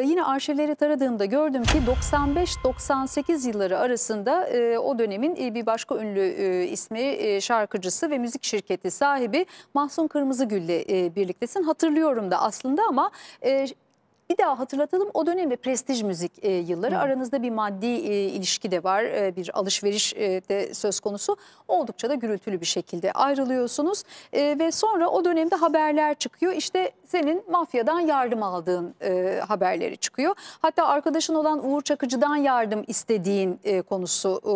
Yine arşivleri taradığımda gördüm ki 95-98 yılları arasında e, o dönemin e, bir başka ünlü e, ismi e, şarkıcısı ve müzik şirketi sahibi Mahsun Kırmızıgül'le e, birliktesin. Hatırlıyorum da aslında ama e, bir daha hatırlatalım o dönemde prestij müzik e, yılları. Hı. Aranızda bir maddi e, ilişki de var. E, bir alışveriş e, de söz konusu. Oldukça da gürültülü bir şekilde ayrılıyorsunuz. E, ve sonra o dönemde haberler çıkıyor. işte senin mafyadan yardım aldığın e, haberleri çıkıyor. Hatta arkadaşın olan Uğur Çakıcı'dan yardım istediğin e, konusu e,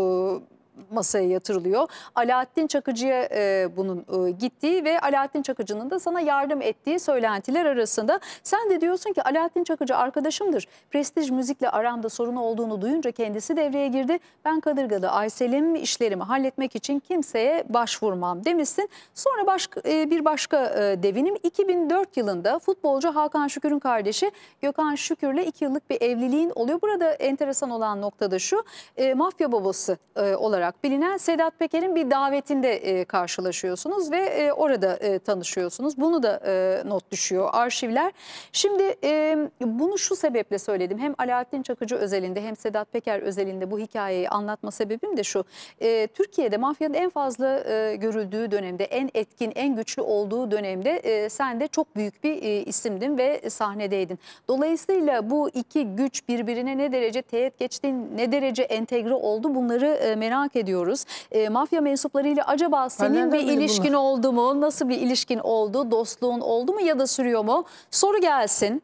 masaya yatırılıyor. Alaaddin Çakıcı'ya e, bunun e, gittiği ve Alaaddin Çakıcı'nın da sana yardım ettiği söylentiler arasında. Sen de diyorsun ki Alaaddin Çakıcı arkadaşımdır. Prestij müzikle aramda sorunu olduğunu duyunca kendisi devreye girdi. Ben Kadırga'da Aysel'im işlerimi halletmek için kimseye başvurmam demişsin. Sonra baş, e, bir başka e, devinim 2004 yılında futbolcu Hakan Şükür'ün kardeşi Gökhan Şükür'le iki yıllık bir evliliğin oluyor. Burada enteresan olan noktada şu e, mafya babası e, olarak olarak bilinen Sedat Peker'in bir davetinde e, karşılaşıyorsunuz ve e, orada e, tanışıyorsunuz. Bunu da e, not düşüyor arşivler. Şimdi e, bunu şu sebeple söyledim. Hem Alaaddin Çakıcı özelinde hem Sedat Peker özelinde bu hikayeyi anlatma sebebim de şu. E, Türkiye'de mafyanın en fazla e, görüldüğü dönemde, en etkin, en güçlü olduğu dönemde e, sen de çok büyük bir e, isimdin ve sahnedeydin. Dolayısıyla bu iki güç birbirine ne derece teğet geçti, ne derece entegre oldu bunları e, merak merak ediyoruz. E, mafya mensuplarıyla acaba senin bir ilişkin bunu. oldu mu? Nasıl bir ilişkin oldu? Dostluğun oldu mu ya da sürüyor mu? Soru gelsin.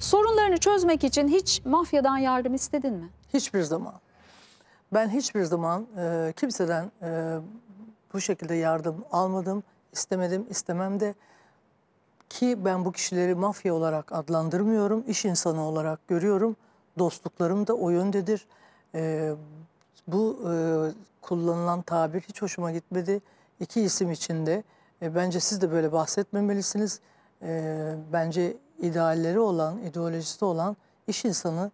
Sorunlarını çözmek için hiç mafyadan yardım istedin mi? Hiçbir zaman. Ben hiçbir zaman e, kimseden e, bu şekilde yardım almadım, istemedim, istemem de ki ben bu kişileri mafya olarak adlandırmıyorum, iş insanı olarak görüyorum. Dostluklarım da o yöndedir. E, bu e, kullanılan tabir hiç hoşuma gitmedi. İki isim içinde e, bence siz de böyle bahsetmemelisiniz. E, bence idealleri olan, ideolojisi olan iş insanı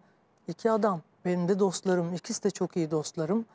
iki adam. Benim de dostlarım, ikisi de çok iyi dostlarım.